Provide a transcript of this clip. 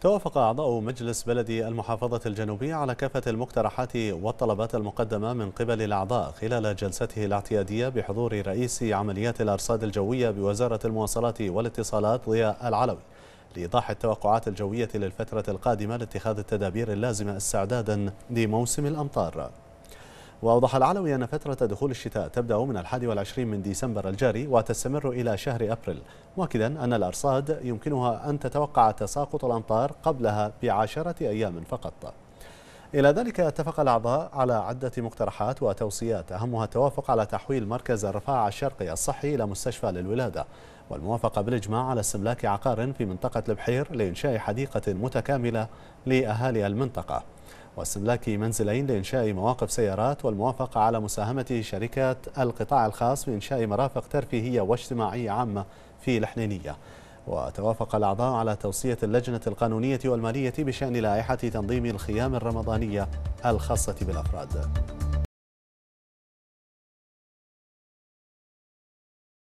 توافق أعضاء مجلس بلدي المحافظة الجنوبية على كافة المقترحات والطلبات المقدمة من قبل الأعضاء خلال جلسته الاعتيادية بحضور رئيس عمليات الأرصاد الجوية بوزارة المواصلات والاتصالات ضياء العلوي لإيضاح التوقعات الجوية للفترة القادمة لاتخاذ التدابير اللازمة استعدادا لموسم الأمطار وأوضح العلوي أن فترة دخول الشتاء تبدأ من الحادي والعشرين من ديسمبر الجاري وتستمر إلى شهر أبريل مؤكدا أن الأرصاد يمكنها أن تتوقع تساقط الأمطار قبلها بعشرة أيام فقط إلى ذلك اتفق الأعضاء على عدة مقترحات وتوصيات أهمها التوافق على تحويل مركز الرفاع الشرقي الصحي إلى مستشفى للولادة والموافقة بالإجماع على استملاك عقار في منطقة البحير لإنشاء حديقة متكاملة لأهالي المنطقة واستملاك منزلين لإنشاء مواقف سيارات والموافقة على مساهمة شركات القطاع الخاص في إنشاء مرافق ترفيهية واجتماعية عامة في الحنينية وتوافق الأعضاء على توصية اللجنة القانونية والمالية بشأن لائحة تنظيم الخيام الرمضانية الخاصة بالأفراد